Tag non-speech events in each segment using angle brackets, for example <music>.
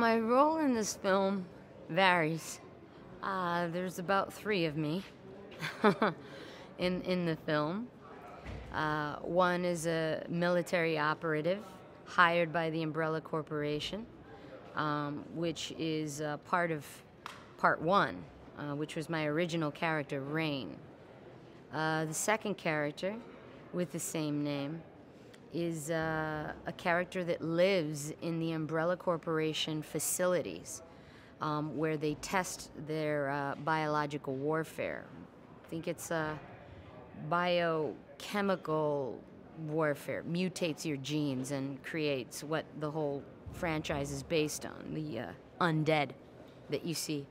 My role in this film varies. Uh, there's about three of me <laughs> in, in the film. Uh, one is a military operative hired by the Umbrella Corporation, um, which is uh, part of part one, uh, which was my original character, Rain. Uh, the second character, with the same name, is uh, a character that lives in the Umbrella Corporation facilities um, where they test their uh, biological warfare. I think it's a uh, biochemical warfare, mutates your genes and creates what the whole franchise is based on the uh, undead that you see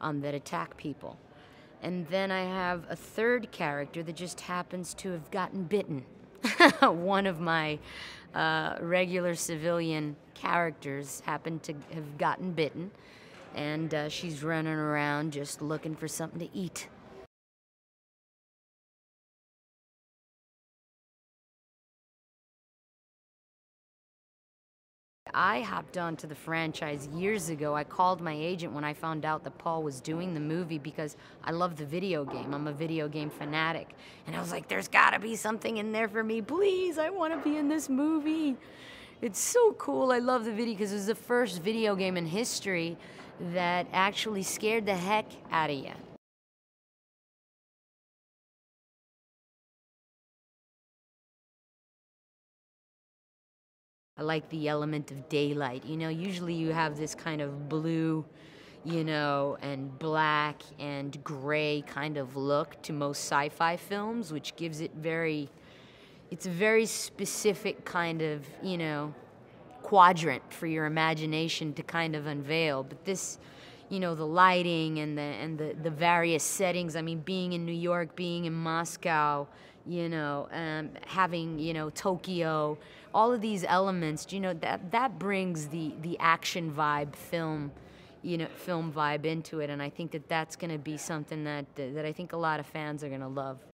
um, that attack people. And then I have a third character that just happens to have gotten bitten <laughs> one of my uh, regular civilian characters happened to have gotten bitten, and uh, she's running around just looking for something to eat. I hopped onto the franchise years ago. I called my agent when I found out that Paul was doing the movie because I love the video game. I'm a video game fanatic. And I was like, there's gotta be something in there for me. Please, I wanna be in this movie. It's so cool. I love the video because it was the first video game in history that actually scared the heck out of you. I like the element of daylight. You know, usually you have this kind of blue, you know, and black and gray kind of look to most sci-fi films, which gives it very, it's a very specific kind of, you know, quadrant for your imagination to kind of unveil. But this you know the lighting and the and the, the various settings. I mean, being in New York, being in Moscow, you know, um, having you know Tokyo, all of these elements. You know that that brings the the action vibe film you know film vibe into it and i think that that's going to be something that that i think a lot of fans are going to love